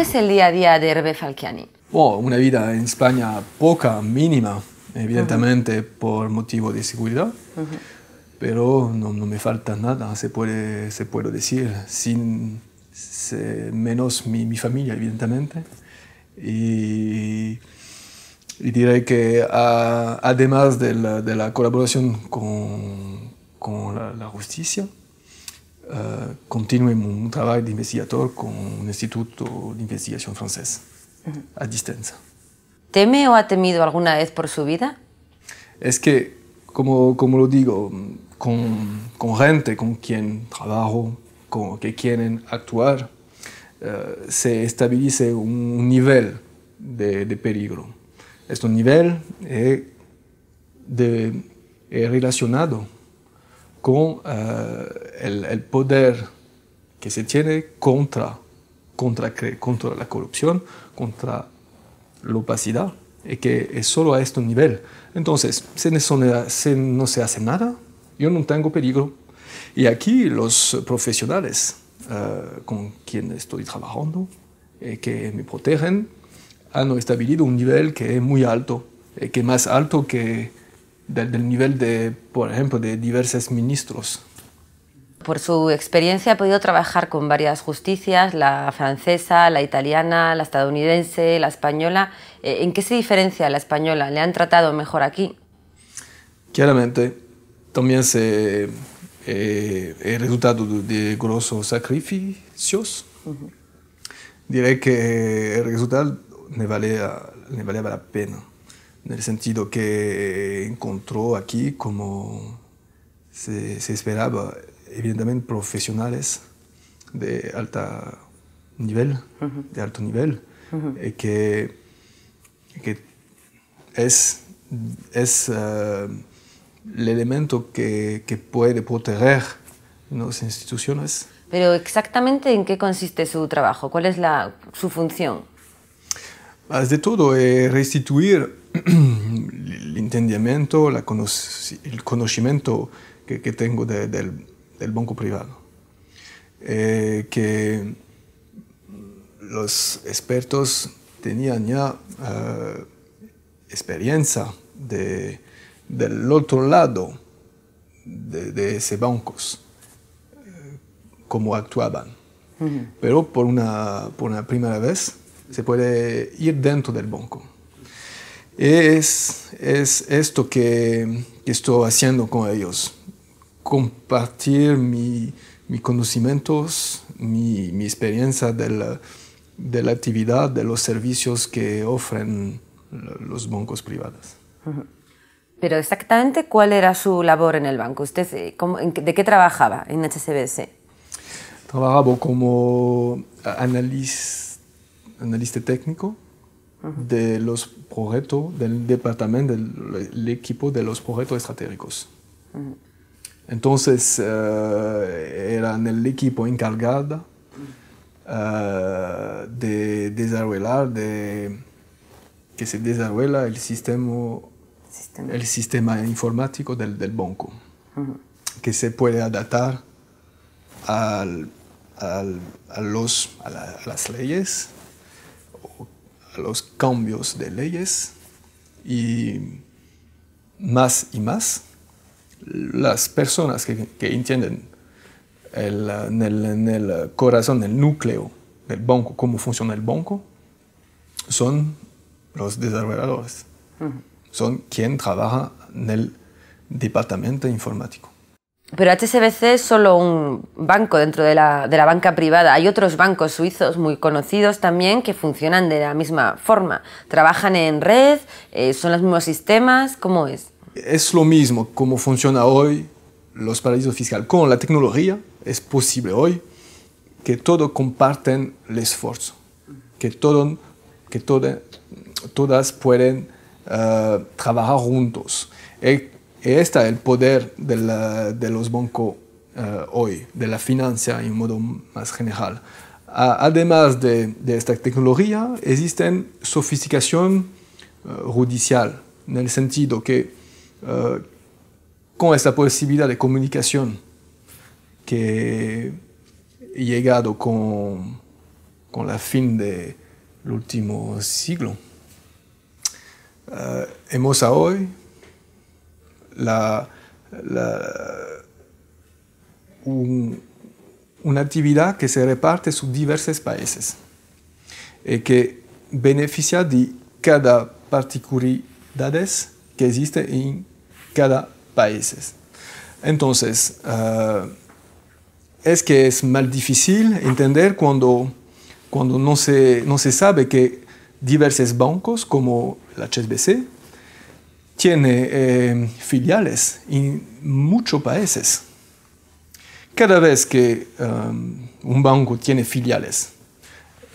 es el día a día de Hervé Falciani? Oh, una vida en España poca, mínima, evidentemente por motivo de seguridad, pero no, me falta nada, se puede, se decir, sin, menos mi, familia, evidentemente. Y, diré que además de la, colaboración con, la justicia, eh, continúe un trabajo de investigador con un instituto de investigación francés a distancia. ¿Teme o ha temido alguna vez por su vida? Es que, como, como lo digo, con, con gente con quien trabajo, con, que quieren actuar, eh, se establece un nivel de, de peligro. Este nivel es, de, es relacionado con eh, el, poder que se tiene contra, contra, contra la corrupción, contra la opacidad, y que es solo a este nivel. Entonces, si no se hace nada, yo no tengo peligro. Y aquí los profesionales eh, con quienes estoy trabajando, eh, que me protegen, han establecido un nivel que es muy alto, que que más alto que del nivel de, por ejemplo, de diversos ministros. Por su experiencia ha podido trabajar con varias justicias, la francesa, la italiana, la estadounidense, la española. Eh, ¿En qué se diferencia la española? ¿Le han tratado mejor aquí? Claramente, también eh, es el resultado de, grosos sacrificios. Diré que el resultado me vale valía la pena en el sentido que encontró aquí, como se, esperaba, evidentemente profesionales de alta nivel, de alto nivel, y eh, que, que es, es eh, el elemento que, que puede proteger las instituciones. Pero exactamente en qué consiste su trabajo, cuál es la, su función. Más de todo, eh, restituir el entendimiento, el conocimiento que, tengo del, banco privado. Eh, que los expertos tenían ya eh, experiencia del otro lado de, de esos bancos, eh, cómo actuaban. Pero por una, por una primera vez se puede ir dentro del banco es, esto que, estoy haciendo con ellos, compartir mis conocimientos, mi, experiencia de la, actividad, de los servicios que ofrecen los bancos privados. Pero exactamente, ¿cuál era su labor en el banco? Eh, de qué trabajaba en HSBC? Trabajaba como analista técnico de los proyectos del departamento, del equipo de los proyectos estratégicos. Entonces, era eh, eran el equipo encargado eh, de desarrollar, de que se desarrolla el sistema, El sistema informático del, banco, que se puede adaptar al, a, los, a las leyes a los cambios de leyes y más y más las personas que, entienden en, el, en, el, corazón, núcleo del banco, cómo funciona el banco, son los desarrolladores, son quien trabaja en el departamento informático. Pero HSBC es solo un banco dentro de la, de la, banca privada. Hay otros bancos suizos muy conocidos también que funcionan de la misma forma. Trabajan en red, eh, son los mismos sistemas, ¿cómo es? Es lo mismo como funciona hoy los paraísos fiscales. Con la tecnología es posible hoy que todos comparten el esfuerzo, que, todo, que todas pueden eh, trabajar juntos. Eh, este es el poder de, los bancos eh, hoy, de la financia en modo más general. además de, esta tecnología, existe sofisticación eh, judicial, en el sentido que eh, con esta posibilidad de comunicación que ha llegado con, con la fin del de último siglo, hemos a hoy la, una actividad que se reparte en diversos países y eh, que beneficia de cada particularidad que existe en cada país. Entonces, eh, es que es mal difícil entender cuando, cuando no, se, no se sabe que diversos bancos como la HSBC, tiene eh, filiales en muchos países. Cada vez que um, un banco tiene filiales,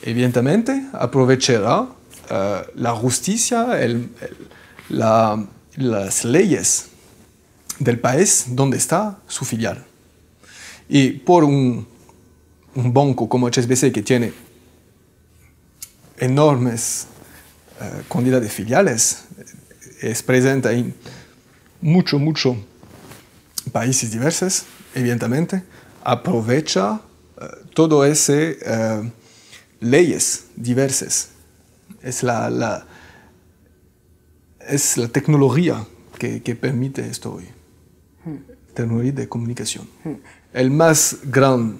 evidentemente aprovechará uh, la justicia, las leyes del país donde está su filial. Y por un, banco como HSBC que tiene enormes uh, cantidad de filiales, es presente en muchos, muchos países diversos, evidentemente, aprovecha eh, todo ese eh, leyes diversas. Es la, es la tecnología que, permite esto hoy. Hmm. Tecnología de comunicación. Hmm. El más gran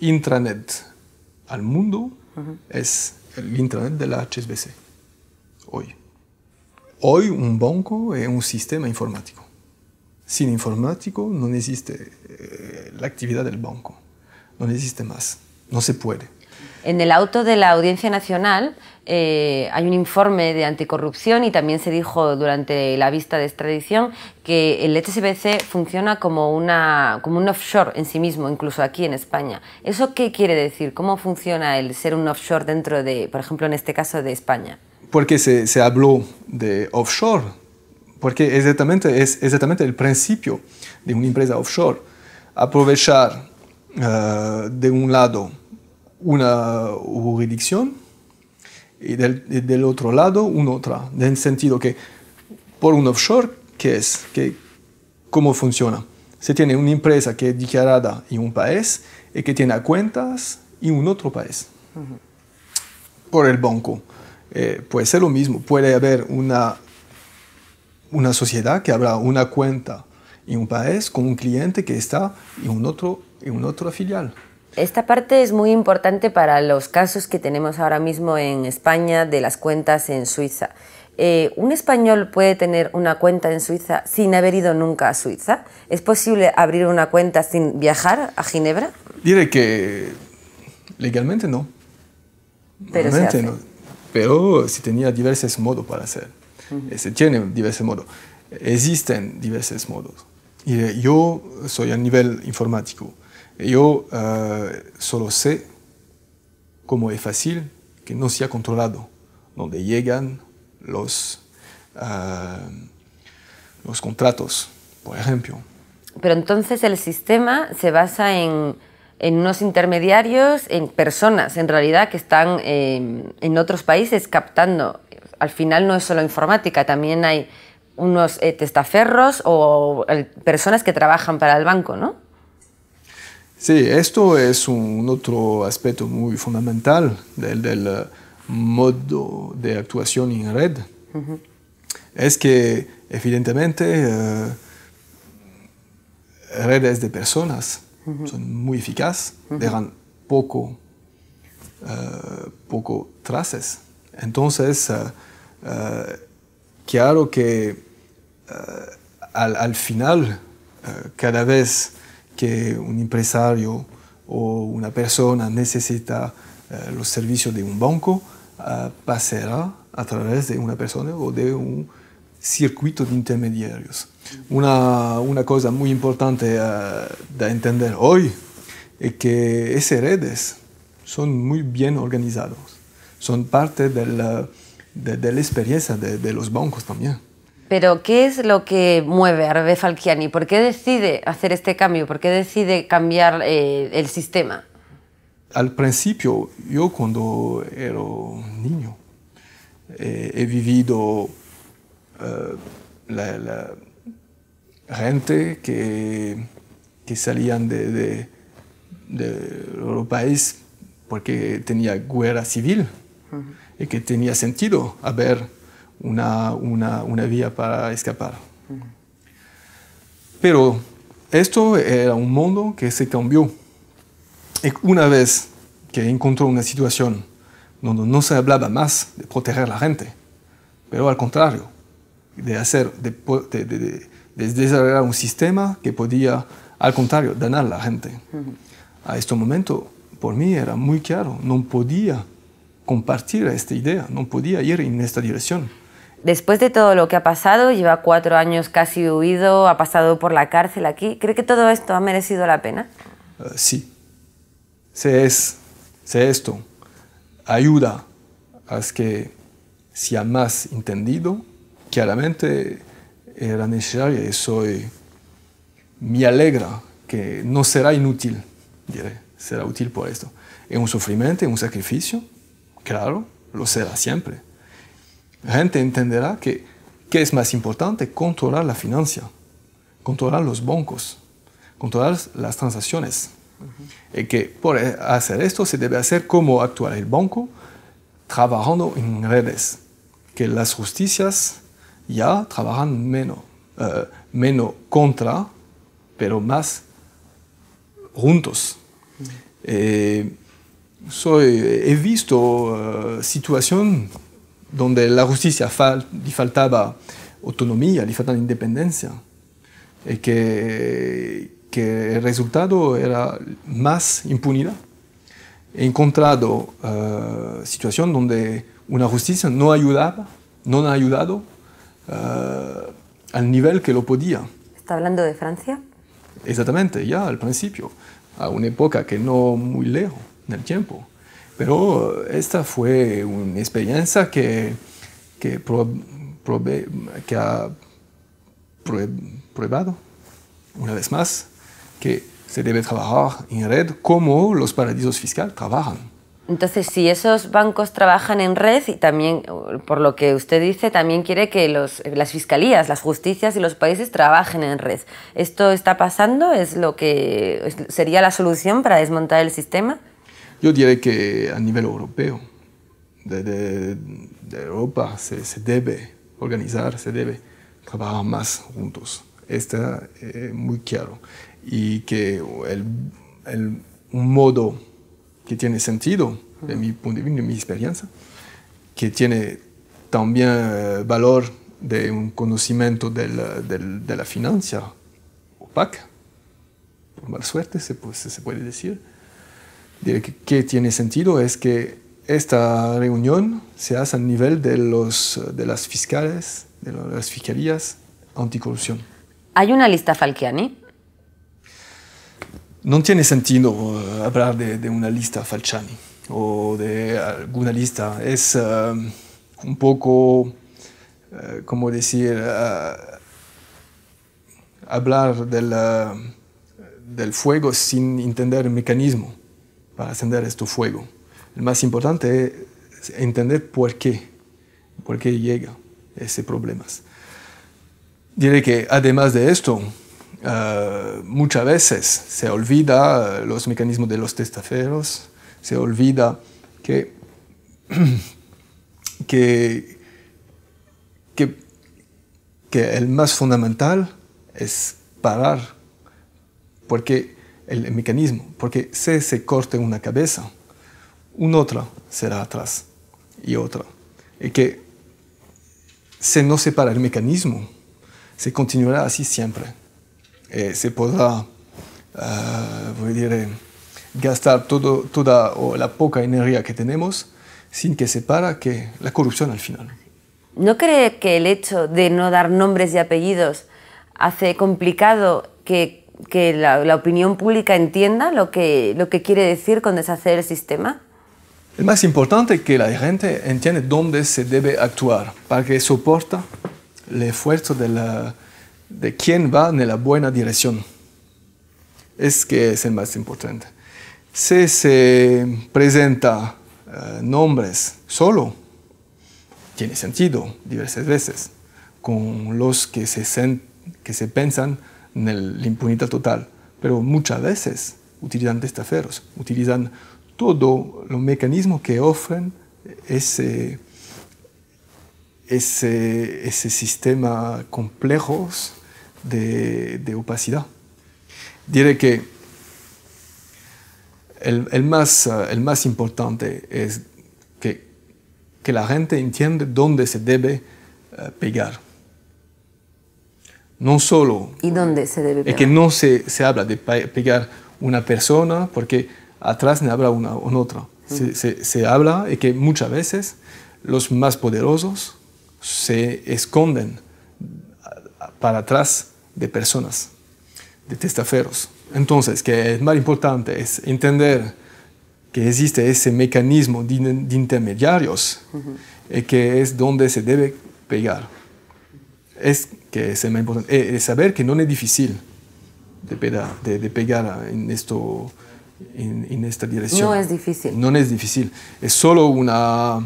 intranet al mundo es el intranet de la HSBC hoy. Hoy un banco es un sistema informático. Sin informático no existe eh, la actividad del banco. No existe más. No se puede. En el auto de la Audiencia Nacional eh, hay un informe de anticorrupción y también se dijo durante la vista de extradición que el HSBC funciona como, como un offshore en sí mismo, incluso aquí en España. ¿Eso qué quiere decir? ¿Cómo funciona el ser un offshore dentro de, por ejemplo, en este caso de España? porque se, se habló de offshore, porque exactamente, es exactamente el principio de una empresa offshore, aprovechar eh, de un lado una jurisdicción y del, del, otro lado una otra, en el sentido que por un offshore, ¿qué es? ¿Cómo funciona? Se tiene una empresa que es declarada en un país y que tiene cuentas en un otro país, por el banco eh, puede ser lo mismo. Puede haber una, una sociedad que abra una cuenta en un país con un cliente que está en un otro, en otro filial. Esta parte es muy importante para los casos que tenemos ahora mismo en España de las cuentas en Suiza. Eh, ¿Un español puede tener una cuenta en Suiza sin haber ido nunca a Suiza? ¿Es posible abrir una cuenta sin viajar a Ginebra? Diré que legalmente no. no pero se tenía diversos modos para hacer. Se tienen diversos modos. Existen diversos modos. Y eh, yo soy a nivel informático. Yo eh, solo sé cómo es fácil que no sea controlado, donde llegan los, eh, los contratos, por ejemplo. Pero entonces el sistema se basa en en unos intermediarios, en personas en realidad que están em, en otros países captando. Al final no es solo informática, también hay unos eh, testaferros o personas que trabajan para el banco, ¿no? Sí, esto es un otro aspecto muy fundamental del, eh, modo de actuación en red. Es que, evidentemente, eh, redes de personas son muy eficaces, dejan poco, uh, poco Entonces, eh, eh, claro que al, al, final, cada vez que un empresario o una persona necesita los servicios de un banco, pasará a través de una persona o de un circuito de intermediarios. Una, cosa muy importante eh, de entender hoy es que esas redes son muy bien organizadas, son parte de la, de, la experiencia de, los bancos también. Pero, ¿qué es lo que mueve a Rebe ¿Por qué decide hacer este cambio? ¿Por qué decide cambiar eh, el sistema? Al principio, yo cuando era niño, eh, he vivido eh, la, gente que, que salían de, de, país porque tenía guerra civil y que tenía sentido haber una, una, vía para escapar. Pero esto era un mundo que se cambió. una vez que encontró una situación donde no se hablaba más de proteger a la gente, pero al contrario, de hacer, de, desarrollar un sistema que podía, al contrario, dañar a la gente. A este momento, por mí era muy claro, no podía compartir esta idea, no podía ir en esta dirección. Después de todo lo que ha pasado, lleva cuatro años casi huido, ha pasado por la cárcel aquí, ¿cree que todo esto ha merecido la pena? Ah, sí, se es, se esto, ayuda a que sea más entendido claramente era necesaria y soy, me alegra que no será inútil, diré, será útil por esto. Es un sufrimiento, es un sacrificio, claro, lo será siempre. La gente entenderá que, que es más importante controlar la financia, controlar los bancos, controlar las transacciones. Y que por hacer esto se debe hacer como actuar el banco, trabajando en redes, que las justicias ya trabajan menos, eh, menos contra, pero más juntos. Eh, soy, he visto eh, situaciones donde la justicia le faltaba autonomía, le faltaba independencia, y que, que el resultado era más impunidad. He encontrado situaciones donde una justicia no ayudaba, no ha ayudado Ah, al nivel que lo podía. ¿Está hablando de Francia? Exactamente, ya al principio, a una época que no muy lejos en el tiempo. Pero esta fue una experiencia que, ha probado, una vez más, que se debe trabajar en red como los paraísos fiscales trabajan. Entonces, si esos bancos trabajan en red y también, por lo que usted dice, también quiere que las fiscalías, las justicias y los países trabajen en red. ¿Esto está pasando? ¿Es lo que sería la solución para desmontar el sistema? Yo diré que a nivel europeo, de, Europa, se, debe organizar, se debe trabajar más juntos. Está es eh, muy claro. Y que el, un modo que tiene sentido, de mi punto de vista, de mi experiencia, que tiene también eh, valor de un conocimiento de la financia opaca, por mala suerte se, puede decir, que, tiene sentido es que esta reunión se hace a nivel de, los, de las fiscales, de las fiscalías anticorrupción. ¿Hay una lista Falciani? No tiene sentido eh, hablar de, una lista Falciani o de alguna lista. Es eh, un poco, eh, cómo como decir, hablar del, del, fuego sin entender el mecanismo para encender este fuego. Lo más importante es entender por qué, por qué llega ese problemas. Diré que además de esto, eh, muchas veces se olvida eh, los mecanismos de los testaferos, se olvida que, que, que, el más fundamental es parar, porque el, mecanismo, porque si se corta una cabeza, una otra será atrás y otra. Y que si no se para el mecanismo, se continuará así siempre. Eh, se podrá, eh, voy a eh, gastar todo, toda la poca energía que tenemos sin que se para que la corrupción al final. ¿No cree que el hecho de no dar nombres y apellidos hace complicado que, la, la, opinión pública entienda lo que, lo que quiere decir con deshacer el sistema? Es más importante que la gente entienda dónde se debe actuar para que soporta el esfuerzo de la, de quién va en la buena dirección. Es que es el más importante. Si se presenta eh, nombres solo, tiene sentido diversas veces, con los que se, pensan que se en la impunidad total. Pero muchas veces utilizan testaferos utilizan todo los mecanismos que ofrecen ese ese, ese sistema complejo de, opacidad. Diré que el, eh, más, importante es que, la gente entiende dónde se debe eh, pegar. No solo... ¿Y dónde se debe pegar? Es que no se, habla de pegar una persona porque atrás no habla una, o otra. Se, se, habla de que muchas veces los más poderosos se esconden para atrás de personas, de testaferos. Entonces, que es más importante es entender que existe ese mecanismo de, intermediarios y eh, que es donde se debe pegar. Es que es más importante. Eh, saber que no es difícil de pegar, en esto. en, esta dirección. No es difícil. No es difícil. Es solo una...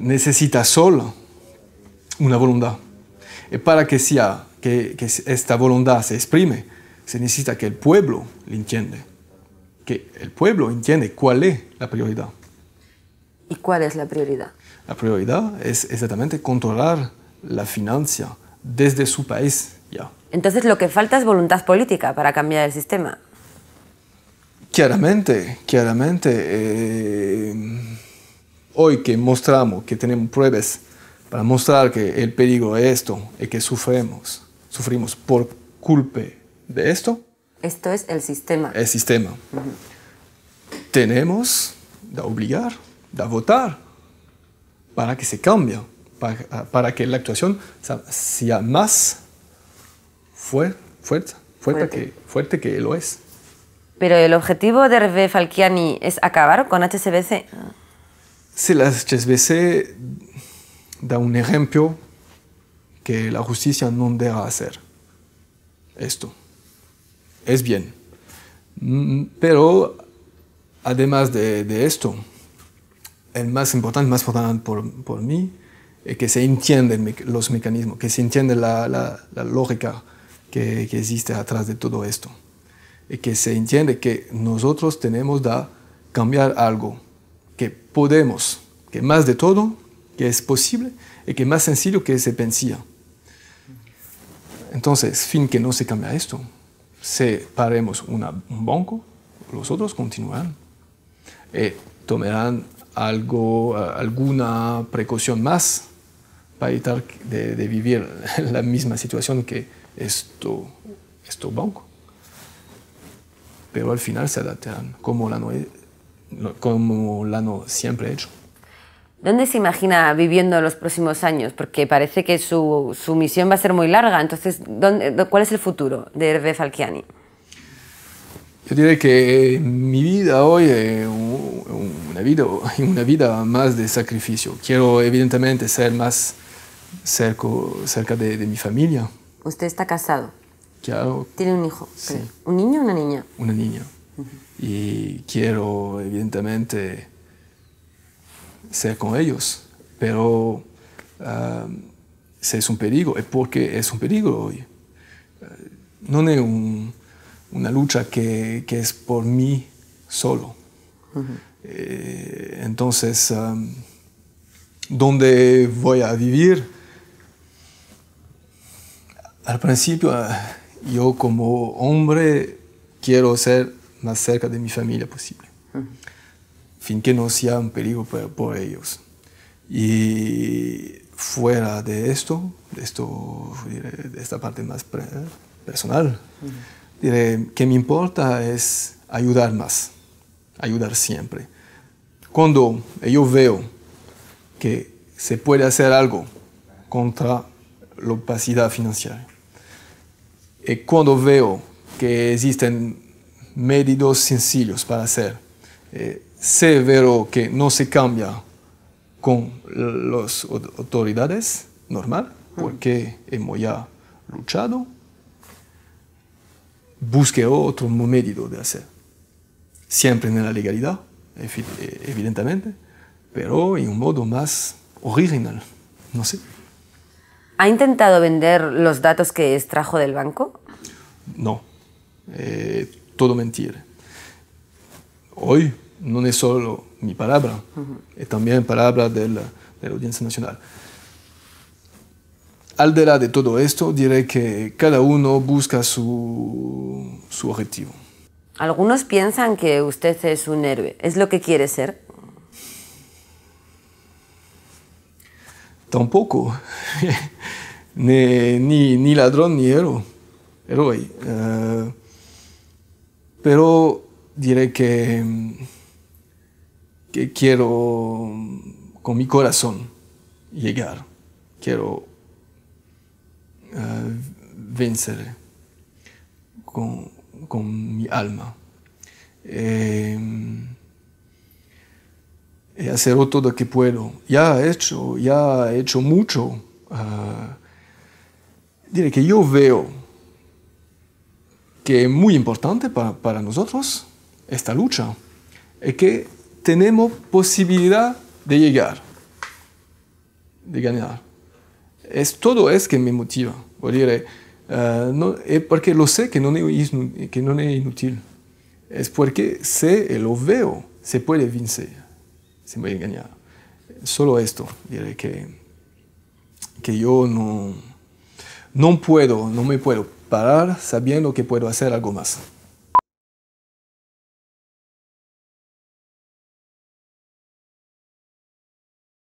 necesita solo una voluntad. Y para que, sea, que, esta voluntad se exprime, se necesita que el pueblo la entienda, que el pueblo entiende cuál es la prioridad. ¿Y cuál es la prioridad? La prioridad es exactamente controlar la financia desde su país ya. Entonces lo que falta es voluntad política para cambiar el sistema. Claramente, claramente. Eh, hoy que mostramos que tenemos pruebas para mostrar que el peligro de esto es que sufrimos, sufrimos por culpa de esto. Esto es el sistema. El sistema. Tenemos de obligar, de votar para que se cambie, para, que la actuación sea más fuerte, fuerte, fuerte, Que, lo es. Pero el objetivo de RV es acabar con HSBC. Si sí, las HSBC da un ejemplo que la justicia no debe hacer. Esto es bien. Mm, pero además de, esto, el más importante, más importante por, mí, es que se entienden los mecanismos, que se entiende la, lógica que, que, existe atrás de todo esto. Y que se entiende que nosotros tenemos que cambiar algo, que podemos, que más de todo que es posible y que es más sencillo que se pensía. Entonces, fin que no se cambia esto. Separemos un banco, los otros continuarán. Y eh, tomarán algo, alguna precaución más para evitar de, vivir la misma situación que esto, esto banco. Pero al final se adaptarán, como la no, como siempre hecho. ¿Dónde se imagina viviendo los próximos años? Porque parece que su, su misión va a ser muy larga. Entonces, ¿dónde, ¿cuál es el futuro de Hervé Falciani? Yo diré que eh, mi vida hoy es eh, una vida, una vida más de sacrificio. Quiero, evidentemente, ser más cerco, cerca de, mi familia. ¿Usted está casado? Claro. ¿Tiene un hijo? Sí. ¿Un niño o una niña? Una niña. Y quiero, evidentemente, ser con ellos, pero ah, es un peligro, es porque es un peligro hoy. Ah, no es una lucha que, es por mí solo. Eh, entonces, ah, ¿dónde voy a vivir? Al principio, yo como hombre quiero ser más cerca de mi familia posible que no sea un peligro por ellos. Y fuera de esto, de, esto, esta parte más personal, diré, que me importa es ayudar más, ayudar siempre. Cuando yo veo que se puede hacer algo contra la opacidad financiera, y eh, cuando veo que existen medios sencillos para hacer, eh, severo que no se cambia con las autoridades, normal, porque hemos ya luchado. Busque otro medio de hacer. Siempre en la legalidad, evidentemente, pero en un modo más original. No sé. ¿Ha intentado vender los datos que extrajo del banco? No. Eh, todo mentira. Hoy no es solo mi palabra, es también palabra de la, de la, Audiencia Nacional. Al de de todo esto, diré que cada uno busca su, su objetivo. Algunos piensan que usted es un héroe. ¿Es lo que quiere ser? Tampoco. ni, ni, ladrón ni héroe. Eh, pero diré que que quiero con mi corazón llegar, quiero ah, vencer con, mi alma. Eh, eh, hacer todo lo que puedo. Ya he hecho, ya he hecho mucho. Ah, diré que yo veo que es muy importante para, nosotros esta lucha. Es que tenemos posibilidad de llegar, de ganar. Es todo es que me motiva. porque eh, eh, lo sé que no, es, que no es inútil. Es porque sé y lo veo, se puede vencer, se puede ganar. Solo esto, que, que yo no, no puedo, no me puedo parar sabiendo que puedo hacer algo más.